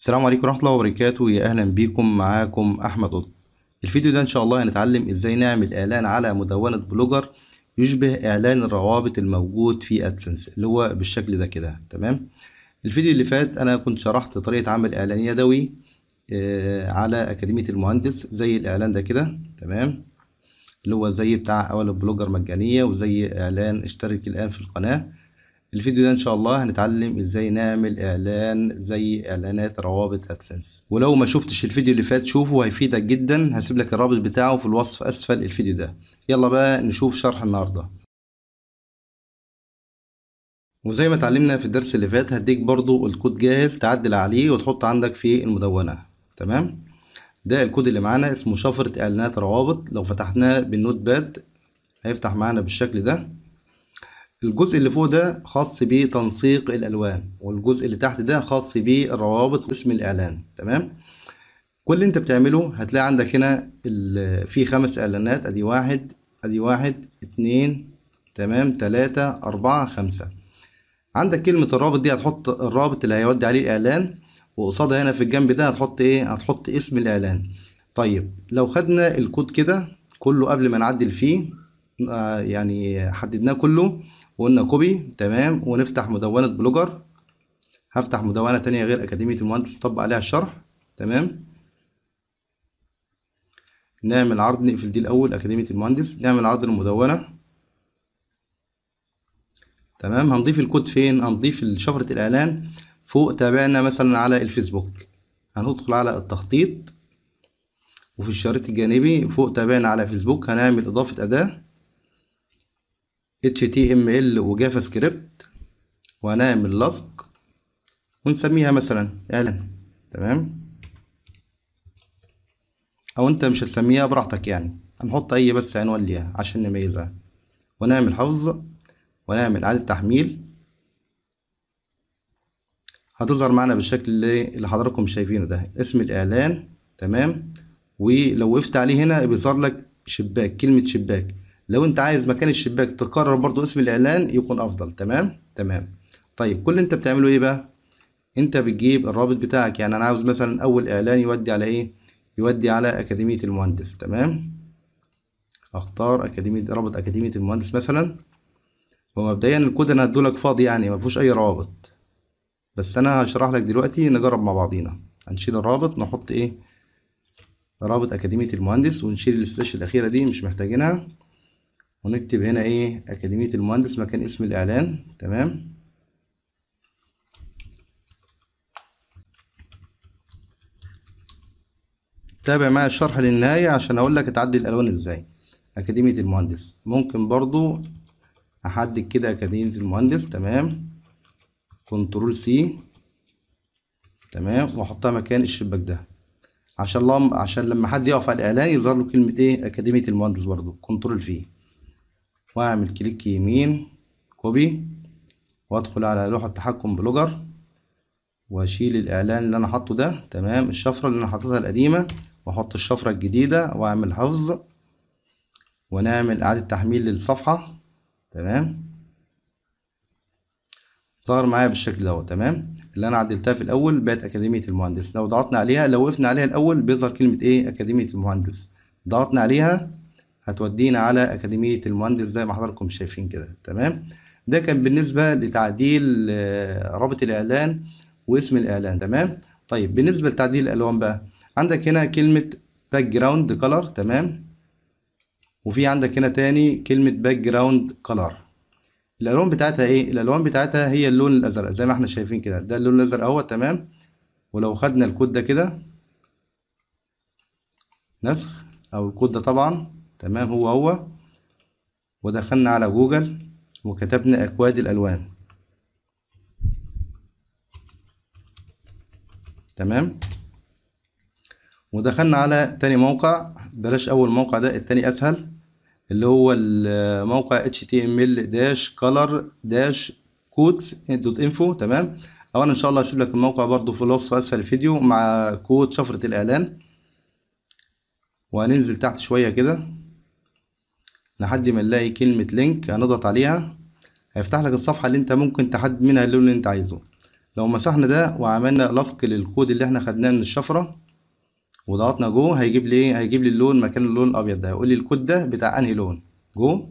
السلام عليكم ورحمة الله وبركاته يا أهلا بيكم معاكم أحمد قطب الفيديو ده إن شاء الله هنتعلم إزاي نعمل إعلان على مدونة بلوجر يشبه إعلان الروابط الموجود في أدسنس اللي هو بالشكل ده كده تمام الفيديو اللي فات أنا كنت شرحت طريقة عمل إعلان يدوي آه، على أكاديمية المهندس زي الإعلان ده كده تمام اللي هو زي بتاع أول بلوجر مجانية وزي إعلان اشترك الآن في القناة الفيديو ده ان شاء الله هنتعلم ازاي نعمل اعلان زي اعلانات روابط ادسنس ولو ما شفتش الفيديو اللي فات شوفه هيفيدك جدا هسيب لك الرابط بتاعه في الوصف اسفل الفيديو ده يلا بقى نشوف شرح النهارده وزي ما اتعلمنا في الدرس اللي فات هديك برضو الكود جاهز تعدل عليه وتحط عندك في المدونة تمام ده الكود اللي معانا اسمه شفرة اعلانات روابط لو فتحناه بالنوت باد هيفتح معانا بالشكل ده الجزء اللي فوق ده خاص بتنسيق الالوان والجزء اللي تحت ده خاص بالروابط اسم الاعلان تمام كل اللي انت بتعمله هتلاقي عندك هنا في خمس اعلانات ادي واحد ادي واحد اتنين تمام تلاتة اربعة خمسة عندك كلمة الرابط دي هتحط الرابط اللي هيودي عليه الاعلان وقصادها هنا في الجنب ده هتحط ايه هتحط اسم الاعلان طيب لو خدنا الكود كده كله قبل ما نعدل فيه آه، يعني حددناه كله وقلنا كوبي تمام ونفتح مدونة بلوجر هفتح مدونة تانية غير أكاديمية المهندس نطبق عليها الشرح تمام نعمل عرض نقفل دي الأول أكاديمية المهندس نعمل عرض المدونة تمام هنضيف الكود فين هنضيف شفرة الإعلان فوق تابعنا مثلا على الفيسبوك هندخل على التخطيط وفي الشريط الجانبي فوق تابعنا على فيسبوك هنعمل إضافة أداة HTML وجافا سكريبت وهنعمل لصق ونسميها مثلا اعلان تمام او انت مش هتسميها براحتك يعني هنحط اي بس عنوان ليها عشان نميزها ونعمل حفظ ونعمل اعادة تحميل هتظهر معانا بالشكل اللي حضراتكم شايفينه ده اسم الاعلان تمام ولو وقفت عليه هنا بيظهر لك شباك كلمة شباك لو انت عايز مكان الشباك تكرر برضو اسم الاعلان يكون افضل تمام تمام طيب كل اللي انت بتعمله ايه بقى انت بتجيب الرابط بتاعك يعني انا عاوز مثلا اول اعلان يودي على ايه يودي على اكاديميه المهندس تمام اختار اكاديميه رابط اكاديميه المهندس مثلا ومبدئيا الكود انا هدولك فاضي يعني ما فيهوش اي روابط بس انا هشرح لك دلوقتي نجرب مع بعضينا هنشيل الرابط نحط ايه رابط اكاديميه المهندس ونشيل السلاش الاخيره دي مش محتاجينها ونكتب هنا ايه اكاديمية المهندس مكان اسم الاعلان تمام تابع معايا الشرح للنهاية عشان اقول لك تعدي الالوان ازاي اكاديمية المهندس ممكن برضو احدد كده اكاديمية المهندس تمام كنترول سي تمام واحطها مكان الشباك ده عشان لما عشان لما حد يقف على الاعلان يظهر له كلمه ايه اكاديميه المهندس برضو كنترول فيه واعمل كليك يمين كوبي وادخل على لوحة التحكم بلوجر واشيل الاعلان اللي انا حاطه ده تمام الشفرة اللي انا حاططها القديمة واحط الشفرة الجديدة واعمل حفظ ونعمل اعادة تحميل للصفحة تمام ظهر معايا بالشكل ده تمام اللي انا عدلتها في الاول بقت اكاديميه المهندس لو ضغطنا عليها لو وقفنا عليها الاول بيظهر كلمه ايه اكاديميه المهندس ضغطنا عليها هتودينا على أكاديمية المهندس زي ما حضراتكم شايفين كده تمام ده كان بالنسبة لتعديل آه، رابط الإعلان واسم الإعلان تمام طيب بالنسبة لتعديل الألوان بقى عندك هنا كلمة باك جراوند كلر تمام وفي عندك هنا تاني كلمة باك جراوند كلر الألوان بتاعتها إيه؟ الألوان بتاعتها هي اللون الأزرق زي ما احنا شايفين كده ده اللون الأزرق أهو تمام ولو خدنا الكود ده كده نسخ أو الكود ده طبعا تمام هو هو ودخلنا على جوجل وكتبنا أكواد الألوان تمام ودخلنا على تاني موقع بلاش أول موقع ده التاني أسهل اللي هو الموقع html-color-codes.info تمام أو أنا إن شاء الله هسيب لك الموقع برضو في الوصف أسفل الفيديو مع كود شفرة الإعلان وهننزل تحت شوية كده لحد ما نلاقي كلمة لينك هنضغط عليها هيفتح لك الصفحة اللي انت ممكن تحدد منها اللون اللي انت عايزه لو مسحنا ده وعملنا لصق للكود اللي احنا خدناه من الشفرة وضغطنا جو هيجيب لي ايه هيجيب لي اللون مكان اللون الابيض ده هيقول لي الكود ده بتاع انهي لون جو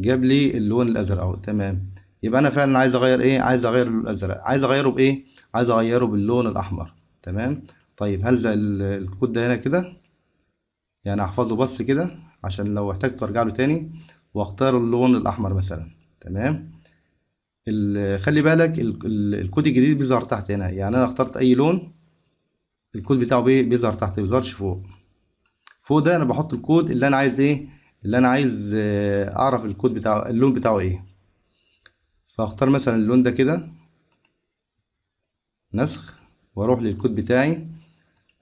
جاب لي اللون الازرق اهو تمام يبقى انا فعلا عايز اغير ايه عايز اغير اللون الازرق عايز اغيره بايه عايز اغيره باللون الاحمر تمام طيب هلزق الكود ده هنا كده يعني احفظه بس كده عشان لو احتجته ارجع له تاني واختار اللون الاحمر مثلا تمام خلي بالك الكود الجديد بيظهر تحت هنا يعني انا اخترت اي لون الكود بتاعه بيظهر تحت بيظهرش فوق فوق ده انا بحط الكود اللي انا عايز ايه اللي انا عايز آه، اعرف الكود بتاع اللون بتاعه ايه فاختار مثلا اللون ده كده نسخ واروح للكود بتاعي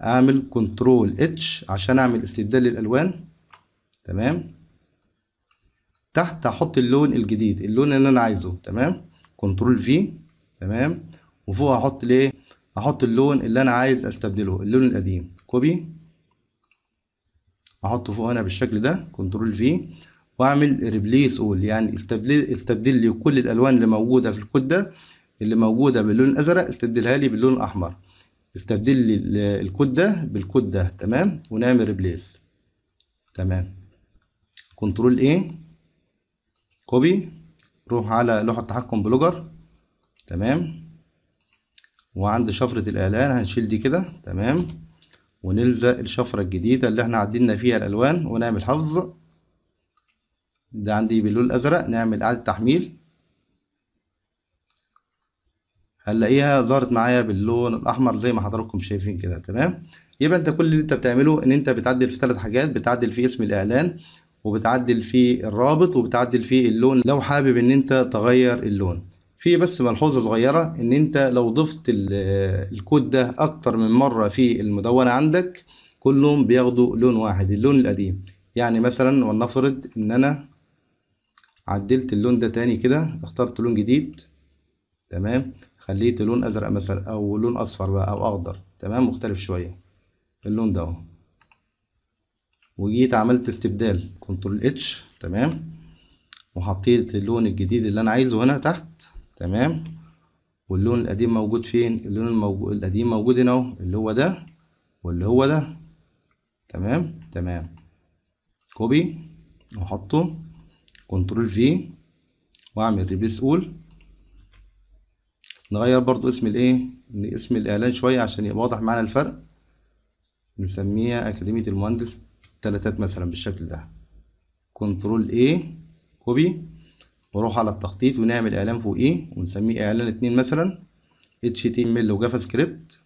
اعمل كنترول اتش عشان اعمل استبدال للالوان تمام تحت احط اللون الجديد اللون اللي انا عايزه تمام كنترول في تمام وفوق احط ليه احط اللون اللي انا عايز استبدله اللون القديم كوبي احطه فوق هنا بالشكل ده كنترول في واعمل ريبليس اول يعني استبدل استبدل لي كل الالوان اللي موجوده في الكود ده اللي موجوده باللون الازرق استبدلها لي باللون الاحمر استبدل لي الكود ده بالكود ده تمام ونعمل ريبليس تمام كنترول ايه كوبي روح على لوحة تحكم بلوجر تمام وعند شفرة الإعلان هنشيل دي كده تمام ونلزق الشفرة الجديدة اللي احنا عدلنا فيها الألوان ونعمل حفظ ده عندي باللون الأزرق نعمل إعادة تحميل هنلاقيها ظهرت معايا باللون الأحمر زي ما حضراتكم شايفين كده تمام يبقى انت كل اللي انت بتعمله ان انت بتعدل في ثلاث حاجات بتعدل في اسم الإعلان وبتعدل فيه الرابط وبتعدل فيه اللون لو حابب ان انت تغير اللون في بس ملحوظه صغيره ان انت لو ضفت الكود ده اكتر من مره في المدونه عندك كلهم بياخدوا لون واحد اللون القديم يعني مثلا ولنفرض ان انا عدلت اللون ده تاني كده اخترت لون جديد تمام خليته لون ازرق مثلا او لون اصفر بقى او اخضر تمام مختلف شويه اللون ده وجيت عملت استبدال كنترول اتش تمام وحطيت اللون الجديد اللي انا عايزه هنا تحت تمام واللون القديم موجود فين اللون الموجود القديم موجود هنا اهو اللي هو ده واللي هو ده تمام تمام كوبي واحطه كنترول في واعمل ريبليس اول نغير برضو اسم الايه اسم الاعلان شويه عشان يبقى واضح معانا الفرق نسميها اكاديميه المهندس الثلاثات مثلا بالشكل ده كنترول A كوبي وروح على التخطيط ونعمل اعلان فوق ايه ونسميه اعلان اتنين مثلا HTML وجافا سكريبت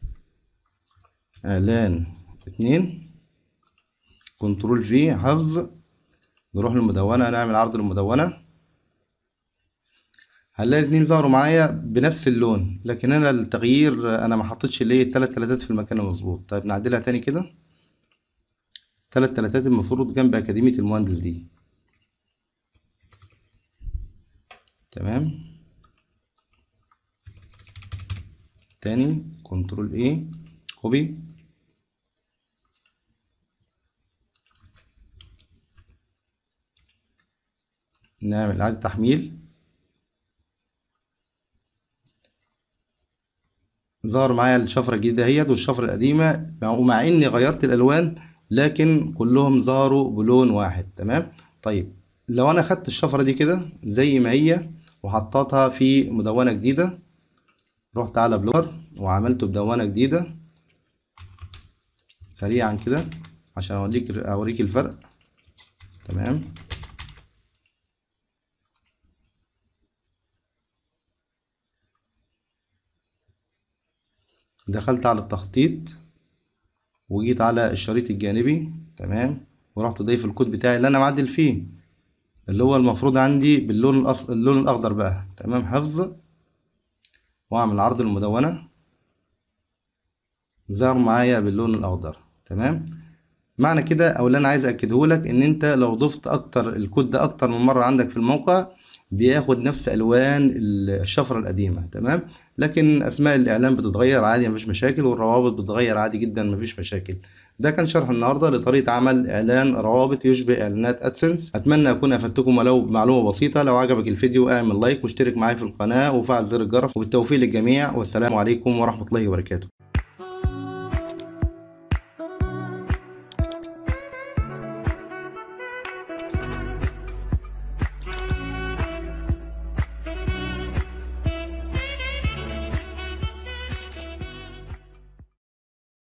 اعلان اتنين كنترول في حفظ نروح للمدونة نعمل عرض للمدونة هنلاقي الاتنين ظهروا معايا بنفس اللون لكن انا التغيير انا ما حطيتش اللي هي التلات تلاتات في المكان المظبوط طيب نعدلها تاني كده ثلاث تلاتات المفروض جنب أكاديمية المهندس دي تمام تاني كنترول A إيه؟ كوبي نعمل إعادة تحميل ظهر معايا الشفرة الجديدة اهيت والشفرة القديمة ومع إني غيرت الألوان لكن كلهم ظهروا بلون واحد تمام طيب لو انا خدت الشفره دي كده زي ما هي وحطيتها في مدونه جديده رحت على بلور وعملته بدونه جديده سريعا كده عشان اوريك اوريك الفرق تمام دخلت على التخطيط وجيت على الشريط الجانبي تمام ورحت ضيف الكود بتاعي اللي انا معدل فيه اللي هو المفروض عندي باللون الأص... اللون الاخضر بقى تمام حفظ واعمل عرض المدونة ظهر معايا باللون الاخضر تمام معنى كده او اللي انا عايز اكده لك ان انت لو ضفت اكتر الكود ده اكتر من مرة عندك في الموقع بياخد نفس الوان الشفره القديمه تمام لكن اسماء الاعلام بتتغير عادي مفيش مشاكل والروابط بتتغير عادي جدا مفيش مشاكل ده كان شرح النهارده لطريقه عمل اعلان روابط يشبه اعلانات ادسنس اتمنى اكون افدتكم ولو بمعلومه بسيطه لو عجبك الفيديو اعمل لايك واشترك معايا في القناه وفعل زر الجرس وبالتوفيق للجميع والسلام عليكم ورحمه الله وبركاته